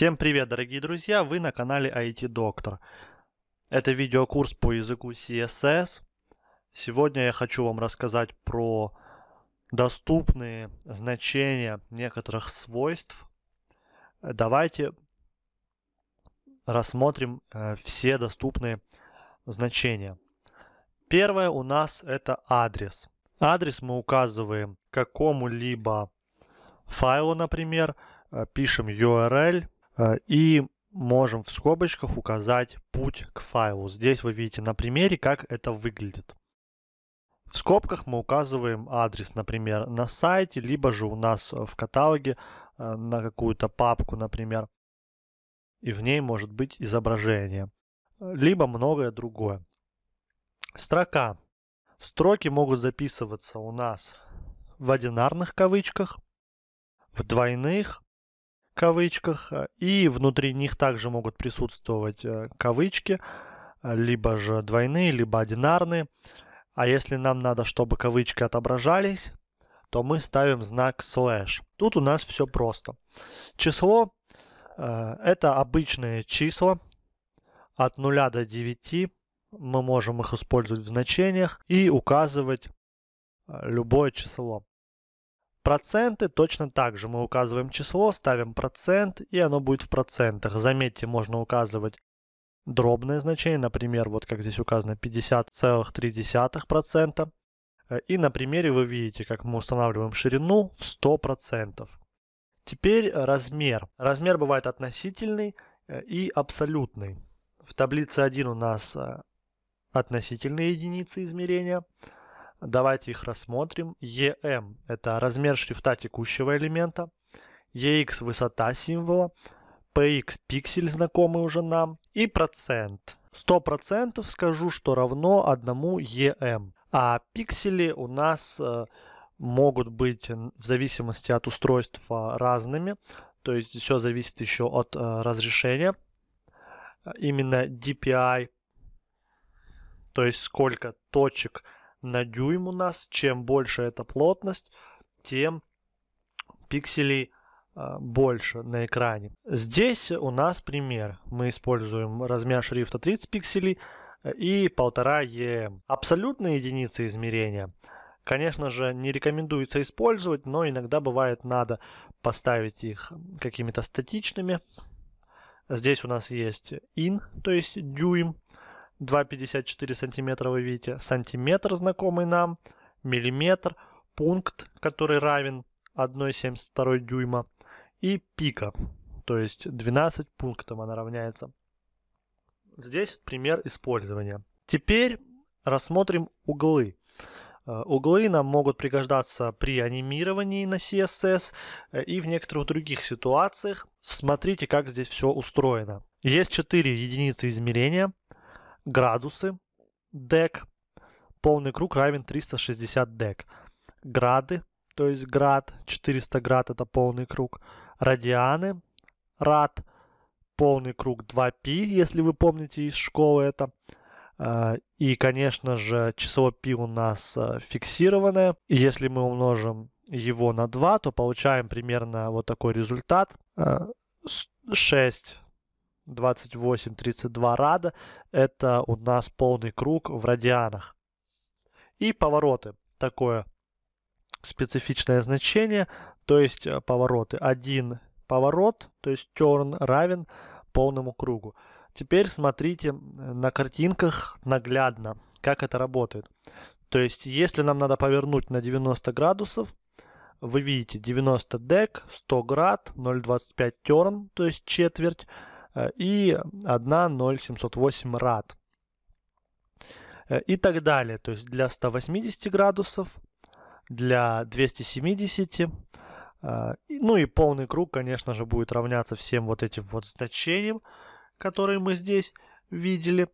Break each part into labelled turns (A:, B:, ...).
A: Всем привет, дорогие друзья! Вы на канале IT Доктор. Это видеокурс по языку CSS. Сегодня я хочу вам рассказать про доступные значения некоторых свойств. Давайте рассмотрим э, все доступные значения. Первое у нас это адрес. Адрес мы указываем какому-либо файлу, например, э, пишем URL, Э, и можем в скобочках указать путь к файлу. Здесь вы видите на примере, как это выглядит. В скобках мы указываем адрес, например, на сайте, либо же у нас в каталоге э, на какую-то папку, например. И в ней может быть изображение, э, либо многое другое. Строка. Строки могут записываться у нас в одинарных кавычках, в двойных, кавычках, э, и внутри них также могут присутствовать э, кавычки, э, либо же двойные, либо одинарные. А если нам надо, чтобы кавычки отображались, то мы ставим знак слэш. Тут у нас все просто. Число это обычные числа от 0 до 9. Мы можем их использовать в значениях и указывать любое число. Проценты точно так же. Мы указываем число, ставим процент, и оно будет в процентах. Заметьте, можно указывать дробное значение, например, вот как здесь указано 50,3%. И на примере вы видите, как мы устанавливаем ширину в 100%. Теперь размер. Размер бывает относительный э, и абсолютный. В таблице 1 у нас э, относительные единицы измерения – Давайте их рассмотрим. EM – это размер шрифта текущего элемента. EX – высота символа. PX – пиксель, знакомый уже нам. И процент. 100% скажу, что равно 1 EM. А пиксели у нас э, могут быть в зависимости от устройства разными. То есть все зависит еще от э, разрешения. Именно DPI, то есть сколько точек – на дюйм у нас. Чем больше эта плотность, тем пикселей а, больше на экране. Здесь у нас пример. Мы используем размер шрифта 30 пикселей э, и 1,5 ем Абсолютные единицы измерения, конечно же, не рекомендуется использовать, но иногда бывает надо поставить их какими-то статичными. Здесь у нас есть in, то есть дюйм. 2,54 сантиметра вы видите сантиметр, знакомый нам, миллиметр, пункт, который равен 1,72 дюйма, и пика, то есть 12 пунктов она равняется. Здесь пример использования. Теперь рассмотрим углы. Э, углы нам могут пригождаться при анимировании на CSS э, и в некоторых других ситуациях. Смотрите, как здесь все устроено. Есть 4 единицы измерения градусы дек, полный круг равен 360 дек. Грады, то есть град, 400 град это полный круг. Радианы, рад, полный круг 2π, если вы помните из школы это. А, и, конечно же, число π у нас э, фиксированное. И если мы умножим его на 2, то получаем примерно вот такой результат. 6 э, 28-32 рада. Это у нас полный круг в радианах. И повороты. Такое специфичное значение, то есть э, повороты. Один поворот, то есть turn равен полному кругу. Теперь смотрите на картинках наглядно, как это работает. То есть, если нам надо повернуть на 90 градусов, вы видите 90 дек, 100 град, 0,25 терн, то есть четверть, Э, и 1,0708 рад. Э, и так далее. То есть для 180 градусов, для 270 э, ну и полный круг, конечно же, будет равняться всем вот этим вот значениям, которые мы здесь видели.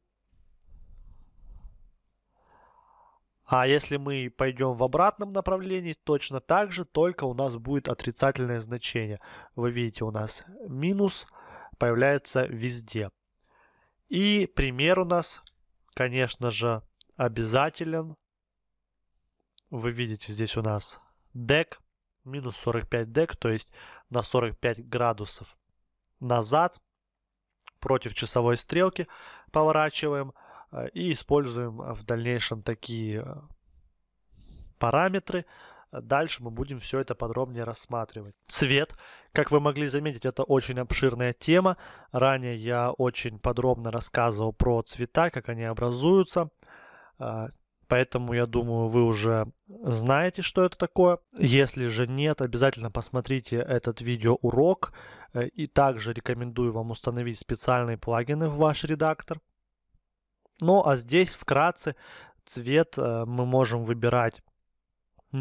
A: А если мы пойдем в обратном направлении, точно так же, только у нас будет отрицательное значение. Вы видите, у нас минус появляется везде. И пример у нас, конечно же, обязателен. Вы видите здесь у нас дек, минус 45 дек, то есть на 45 градусов назад против часовой стрелки поворачиваем э, и используем в дальнейшем такие э, параметры, Дальше мы будем все это подробнее рассматривать. Цвет. Как вы могли заметить, это очень обширная тема. Ранее я очень подробно рассказывал про цвета, как они образуются. А, поэтому, я думаю, вы уже знаете, что это такое. Если же нет, обязательно посмотрите этот видеоурок. Э, и также рекомендую вам установить специальные плагины в ваш редактор. Ну а здесь вкратце цвет э, мы можем выбирать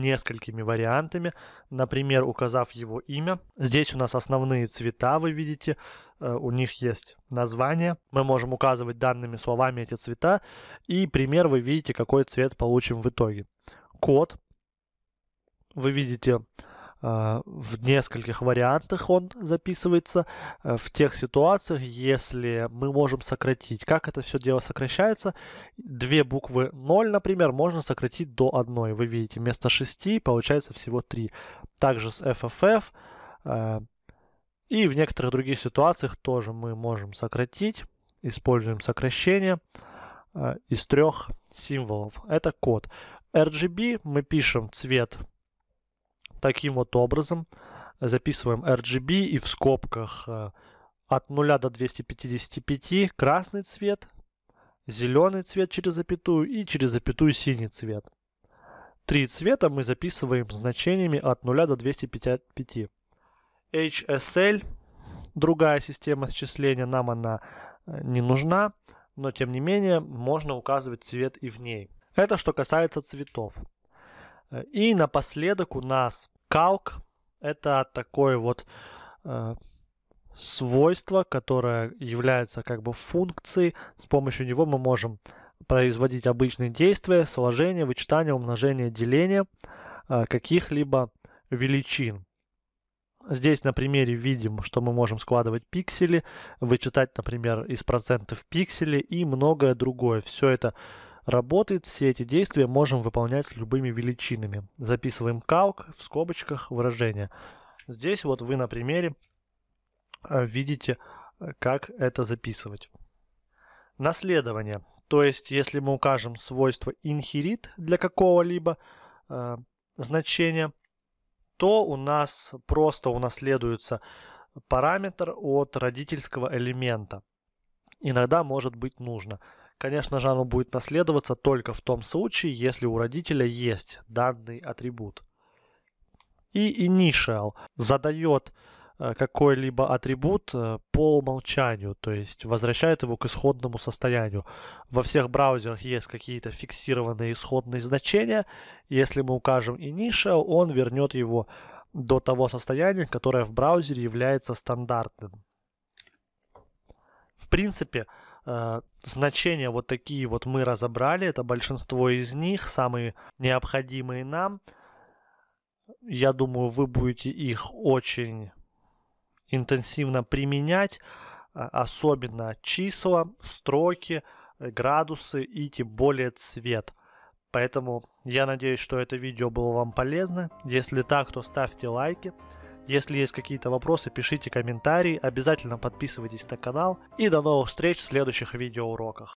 A: несколькими вариантами, например, указав его имя. Здесь у нас основные цвета, вы видите, э, у них есть название. Мы можем указывать данными словами эти цвета, и пример вы видите, какой цвет получим в итоге. Код. Вы видите Э, в нескольких вариантах он записывается, э, в тех ситуациях, если мы можем сократить. Как это все дело сокращается? Две буквы 0, например, можно сократить до одной. Вы видите, вместо 6 получается всего 3. Также с FFF э, и в некоторых других ситуациях тоже мы можем сократить. Используем сокращение из трех символов. Это код. RGB мы пишем цвет таким вот образом записываем RGB и в скобках э, от 0 до 255 красный цвет, зеленый цвет через запятую и через запятую синий цвет. Три цвета мы записываем значениями от 0 до 255. HSL, другая система счисления, нам она э, не нужна, но тем не менее можно указывать цвет и в ней. Это что касается цветов. Э, и напоследок у нас Calc — это такое вот э, свойство, которое является как бы функцией. С помощью него мы можем производить обычные действия, сложение, вычитание, умножение, деление э, каких-либо величин. Здесь на примере видим, что мы можем складывать пиксели, вычитать, например, из процентов пиксели и многое другое. Все это работает. Все эти действия можем выполнять с любыми величинами. Записываем калк в скобочках выражения Здесь вот вы на примере э, видите, э, как это записывать. Наследование. То есть, если мы укажем свойство inherit для какого-либо э, значения, то у нас просто унаследуется параметр от родительского элемента. Иногда может быть нужно. Конечно же, оно будет наследоваться только в том случае, если у родителя есть данный атрибут. И initial задает э, какой-либо атрибут э, по умолчанию, то есть возвращает его к исходному состоянию. Во всех браузерах есть какие-то фиксированные исходные значения. Если мы укажем initial, он вернет его до того состояния, которое в браузере является стандартным. В принципе, Э, значения вот такие вот мы разобрали, это большинство из них, самые необходимые нам. Я думаю, вы будете их очень интенсивно применять, а, особенно числа, строки, э, градусы и тем более цвет. Поэтому я надеюсь, что это видео было вам полезно. Если так, то ставьте лайки. Если есть какие-то вопросы, пишите комментарии, обязательно подписывайтесь на канал и до новых встреч в следующих видеоуроках.